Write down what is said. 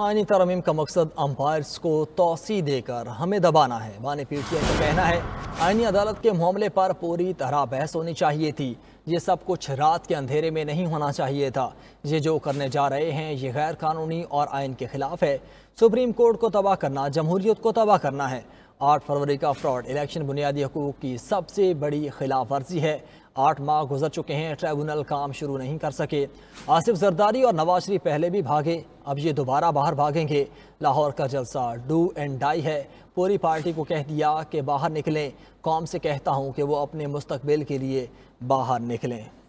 आनी तरमीम का मकसद अम्पायर्स को तोसी देकर हमें दबाना है बाने पीटीआई का तो कहना है आइनी अदालत के मामले पर पूरी तरह बहस होनी चाहिए थी ये सब कुछ रात के अंधेरे में नहीं होना चाहिए था ये जो करने जा रहे हैं ये गैर कानूनी और आइन के खिलाफ है सुप्रीम कोर्ट को तबाह करना जमहूरियत को तबाह करना है आठ फरवरी का फ्रॉड इलेक्शन बुनियादी हकूक की सबसे बड़ी खिलाफ वर्जी है आठ माह गुजर चुके हैं ट्राइबूनल काम शुरू नहीं कर सके आसिफ जरदारी और नवाज शरीफ पहले भी भागे अब ये दोबारा बाहर भागेंगे लाहौर का जलसा डू एंड डाई है पूरी पार्टी को कह दिया कि बाहर निकलें कौम से कहता हूँ कि वो अपने मुस्तबिल के लिए बाहर निकलें